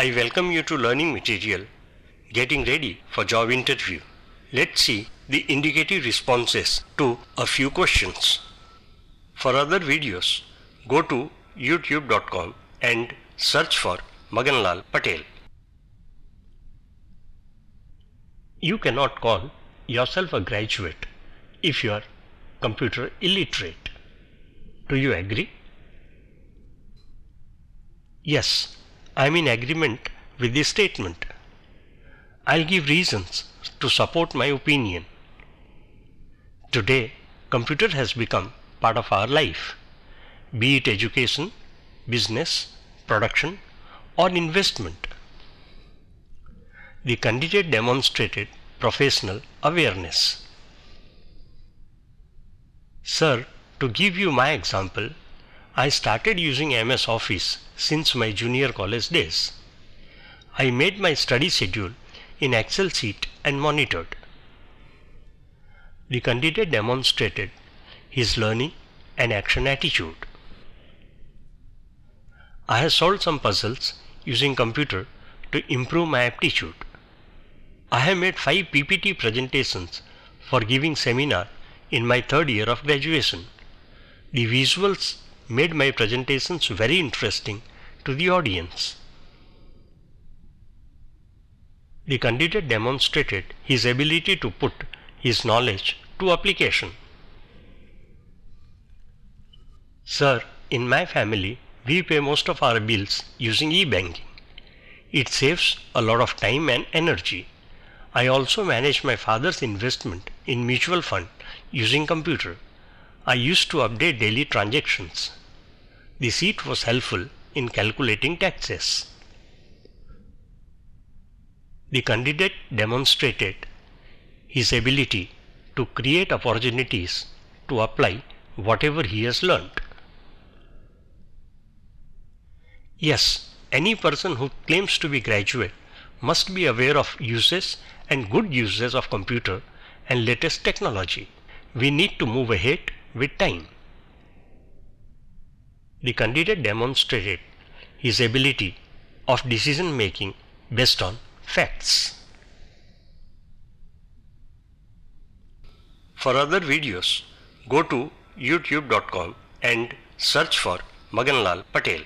I welcome you to learning material Getting Ready for Job Interview. Let's see the indicative responses to a few questions. For other videos, go to youtube.com and search for Maganlal Patel. You cannot call yourself a graduate if you are computer illiterate. Do you agree? Yes, I am in agreement with this statement. I'll give reasons to support my opinion. Today, computer has become part of our life, be it education, business, production or investment. The candidate demonstrated professional awareness. Sir, to give you my example, I started using MS Office since my junior college days. I made my study schedule in Excel sheet and monitored. The candidate demonstrated his learning and action attitude. I have solved some puzzles using computer to improve my aptitude. I have made 5 PPT presentations for giving seminar in my third year of graduation. The visuals made my presentations very interesting to the audience. The candidate demonstrated his ability to put his knowledge to application. Sir, in my family, we pay most of our bills using e-banking. It saves a lot of time and energy. I also manage my father's investment in mutual fund using computer. I used to update daily transactions. The seat was helpful in calculating taxes. The candidate demonstrated his ability to create opportunities to apply whatever he has learned. Yes, any person who claims to be graduate must be aware of uses and good uses of computer and latest technology. We need to move ahead with time. The candidate demonstrated his ability of decision making based on facts. For other videos, go to youtube.com and search for Maganlal Patel.